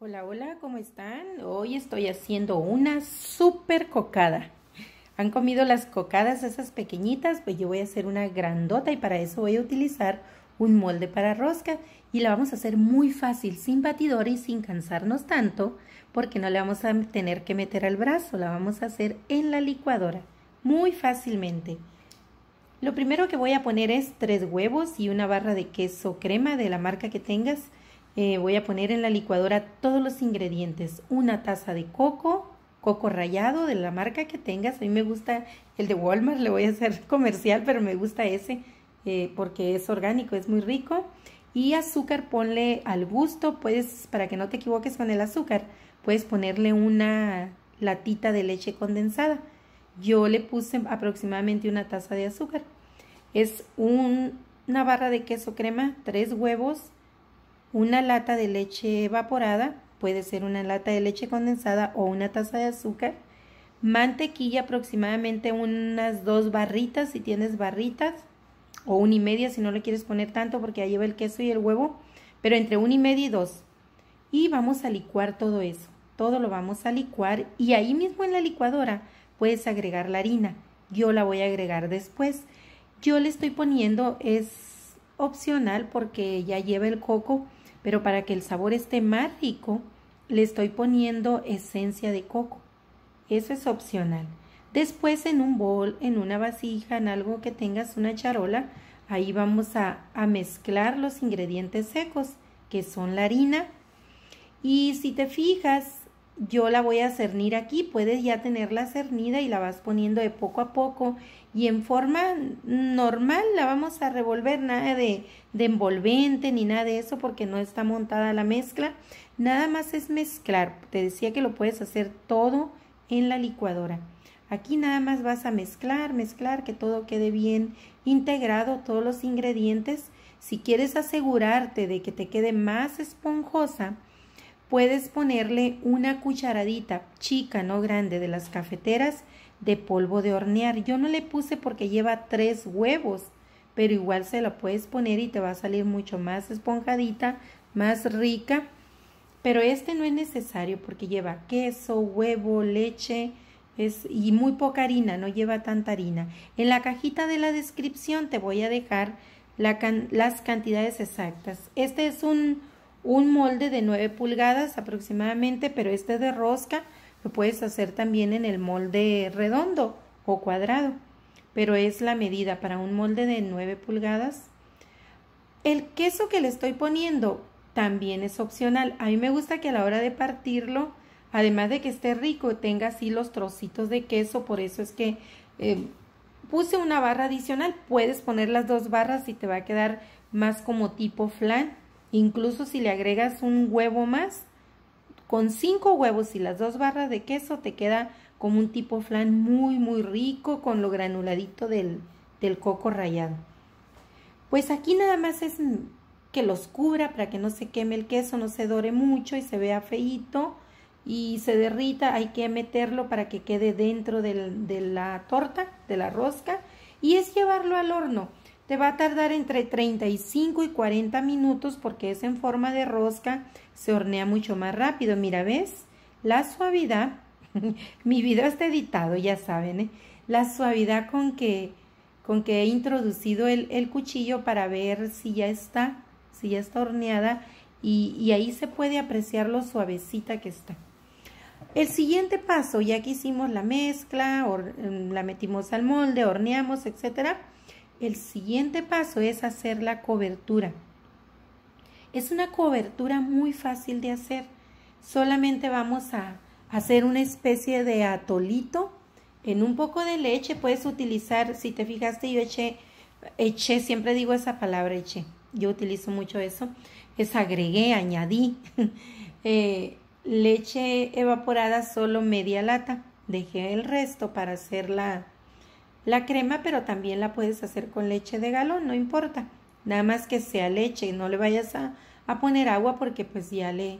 Hola, hola, ¿cómo están? Hoy estoy haciendo una super cocada. ¿Han comido las cocadas esas pequeñitas? Pues yo voy a hacer una grandota y para eso voy a utilizar un molde para rosca y la vamos a hacer muy fácil, sin batidor y sin cansarnos tanto, porque no le vamos a tener que meter al brazo, la vamos a hacer en la licuadora, muy fácilmente. Lo primero que voy a poner es tres huevos y una barra de queso crema de la marca que tengas eh, voy a poner en la licuadora todos los ingredientes. Una taza de coco, coco rallado de la marca que tengas. A mí me gusta el de Walmart, le voy a hacer comercial, pero me gusta ese eh, porque es orgánico, es muy rico. Y azúcar ponle al gusto, puedes, para que no te equivoques con el azúcar, puedes ponerle una latita de leche condensada. Yo le puse aproximadamente una taza de azúcar. Es una barra de queso crema, tres huevos, una lata de leche evaporada, puede ser una lata de leche condensada o una taza de azúcar. Mantequilla aproximadamente unas dos barritas si tienes barritas o una y media si no le quieres poner tanto porque ya lleva el queso y el huevo, pero entre una y media y dos. Y vamos a licuar todo eso. Todo lo vamos a licuar y ahí mismo en la licuadora puedes agregar la harina. Yo la voy a agregar después. Yo le estoy poniendo, es opcional porque ya lleva el coco, pero para que el sabor esté más rico, le estoy poniendo esencia de coco. Eso es opcional. Después en un bol, en una vasija, en algo que tengas una charola, ahí vamos a, a mezclar los ingredientes secos, que son la harina. Y si te fijas, yo la voy a cernir aquí, puedes ya tenerla cernida y la vas poniendo de poco a poco y en forma normal la vamos a revolver, nada de, de envolvente ni nada de eso porque no está montada la mezcla, nada más es mezclar, te decía que lo puedes hacer todo en la licuadora. Aquí nada más vas a mezclar, mezclar, que todo quede bien integrado, todos los ingredientes. Si quieres asegurarte de que te quede más esponjosa, puedes ponerle una cucharadita chica, no grande, de las cafeteras de polvo de hornear. Yo no le puse porque lleva tres huevos, pero igual se la puedes poner y te va a salir mucho más esponjadita, más rica. Pero este no es necesario porque lleva queso, huevo, leche es, y muy poca harina, no lleva tanta harina. En la cajita de la descripción te voy a dejar las cantidades exactas. Este es un un molde de 9 pulgadas aproximadamente, pero este de rosca lo puedes hacer también en el molde redondo o cuadrado, pero es la medida para un molde de 9 pulgadas. El queso que le estoy poniendo también es opcional. A mí me gusta que a la hora de partirlo, además de que esté rico, tenga así los trocitos de queso, por eso es que eh, puse una barra adicional. Puedes poner las dos barras y te va a quedar más como tipo flan Incluso si le agregas un huevo más, con cinco huevos y las dos barras de queso te queda como un tipo flan muy, muy rico con lo granuladito del, coco rallado. Pues aquí nada más es que los cubra para que no se queme el queso, no se dore mucho y se vea feíto y se derrita, hay que meterlo para que quede dentro de la torta, de la rosca, y es llevarlo al horno. Te va a tardar entre 35 y 40 minutos porque es en forma de rosca, se hornea mucho más rápido. Mira, ¿ves? La suavidad, mi video está editado, ya saben, ¿eh? la suavidad con que, con que he introducido el, cuchillo para ver si ya está, si ya está horneada y, ahí se puede apreciar lo suavecita que está. El siguiente paso, ya que hicimos la mezcla, mm, la metimos al molde, horneamos, etcétera, el siguiente paso es hacer la cobertura. Es una cobertura muy fácil de hacer. Solamente vamos a hacer una especie de atolito en un poco de leche. Puedes utilizar, si te fijaste, yo eché, eché, siempre digo esa palabra eché. Yo utilizo mucho eso. Es agregué, añadí. Eh, leche evaporada solo media lata. Dejé el resto para hacer la, la crema, pero también la puedes hacer con leche de galón, no importa. Nada más que sea leche, no le vayas a, poner agua porque pues ya le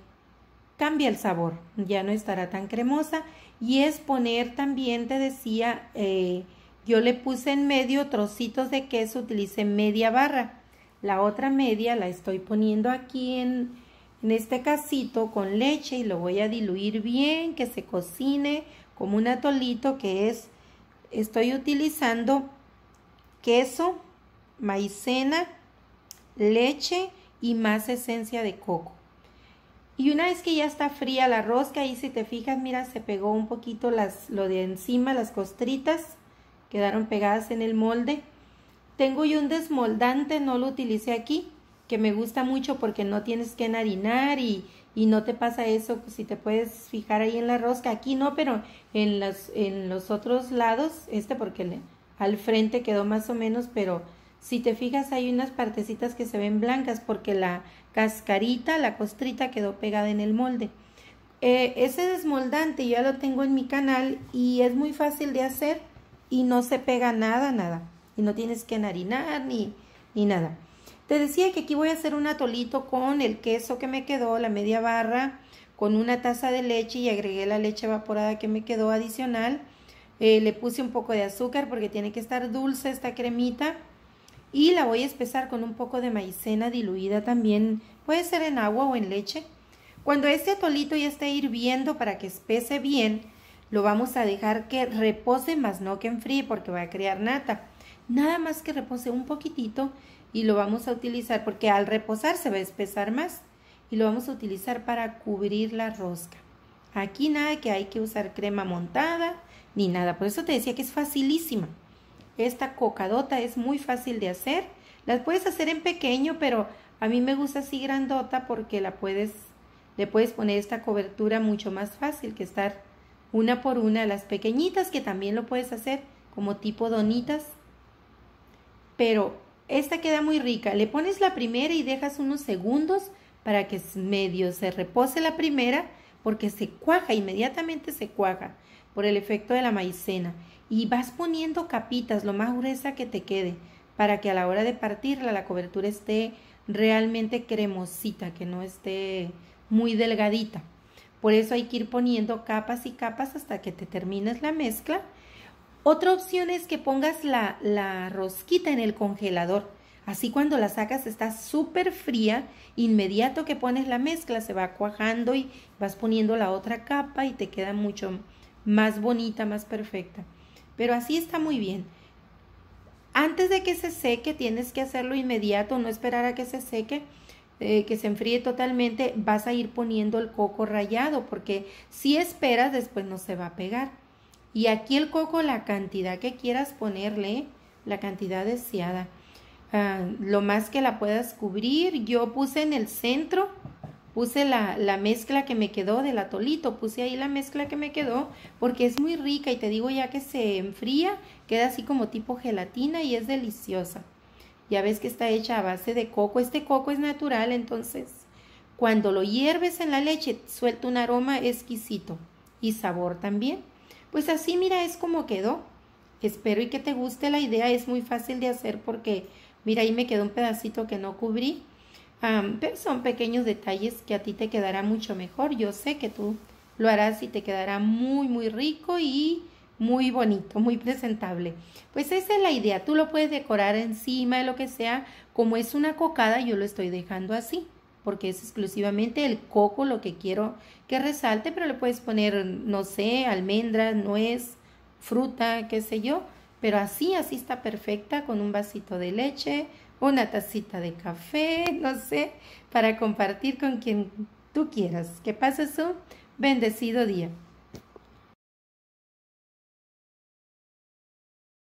cambia el sabor, ya no estará tan cremosa. Y es poner también, te decía, eh, yo le puse en medio trocitos de queso, utilicé media barra. La otra media la estoy poniendo aquí en, en este casito con leche y lo voy a diluir bien, que se cocine como un atolito que es estoy utilizando queso, maicena, leche y más esencia de coco. Y una vez que ya está fría la rosca, ahí si te fijas, mira, se pegó un poquito las, lo de encima, las costritas, quedaron pegadas en el molde. Tengo yo un desmoldante, no lo utilicé aquí, que me gusta mucho porque no tienes que enharinar y y no te pasa eso, si te puedes fijar ahí en la rosca, aquí no, pero en, las, en los otros lados, este porque al frente quedó más o menos, pero si te fijas hay unas partecitas que se ven blancas porque la cascarita, la costrita quedó pegada en el molde. Eh, ese desmoldante ya lo tengo en mi canal y es muy fácil de hacer y no se pega nada, nada. Y no tienes que enharinar ni, ni nada. Te decía que aquí voy a hacer un atolito con el queso que me quedó, la media barra, con una taza de leche y agregué la leche evaporada que me quedó adicional. Eh, le puse un poco de azúcar porque tiene que estar dulce esta cremita. Y la voy a espesar con un poco de maicena diluida también. Puede ser en agua o en leche. Cuando este atolito ya esté hirviendo para que espese bien, lo vamos a dejar que repose más no que enfríe porque va a crear nata. Nada más que repose un poquitito y lo vamos a utilizar porque al reposar se va a espesar más y lo vamos a utilizar para cubrir la rosca. Aquí nada que hay que usar crema montada ni nada, por eso te decía que es facilísima. Esta cocadota es muy fácil de hacer, las puedes hacer en pequeño, pero a mí me gusta así grandota porque la puedes, le puedes poner esta cobertura mucho más fácil que estar una por una las pequeñitas que también lo puedes hacer como tipo donitas. Pero esta queda muy rica. Le pones la primera y dejas unos segundos para que medio se repose la primera porque se cuaja, inmediatamente se cuaja por el efecto de la maicena. Y vas poniendo capitas, lo más gruesa que te quede, para que a la hora de partirla la cobertura esté realmente cremosita, que no esté muy delgadita. Por eso hay que ir poniendo capas y capas hasta que te termines la mezcla otra opción es que pongas la, rosquita en el congelador. Así cuando la sacas está súper fría, inmediato que pones la mezcla se va cuajando y vas poniendo la otra capa y te queda mucho más bonita, más perfecta. Pero así está muy bien. Antes de que se seque tienes que hacerlo inmediato, no esperar a que se seque, eh, que se enfríe totalmente, vas a ir poniendo el coco rallado porque si esperas después no se va a pegar. Y aquí el coco, la cantidad que quieras ponerle, la cantidad deseada. Ah, lo más que la puedas cubrir. Yo puse en el centro, puse la, la, mezcla que me quedó del atolito, puse ahí la mezcla que me quedó porque es muy rica y te digo ya que se enfría, queda así como tipo gelatina y es deliciosa. Ya ves que está hecha a base de coco, este coco es natural, entonces cuando lo hierves en la leche suelta un aroma exquisito y sabor también. Pues así mira es como quedó. Espero y que te guste la idea, es muy fácil de hacer porque mira ahí me quedó un pedacito que no cubrí. pero son pequeños detalles que a ti te quedará mucho mejor. Yo sé que tú lo harás y te quedará muy, muy rico y muy bonito, muy presentable. Pues esa es la idea. Tú lo puedes decorar encima de lo que sea. Como es una cocada, yo lo estoy dejando así porque es exclusivamente el coco lo que quiero que resalte, pero le puedes poner, no sé, almendras, nuez, fruta, qué sé yo, pero así, así está perfecta con un vasito de leche, una tacita de café, no sé, para compartir con quien tú quieras. Que pases un bendecido día.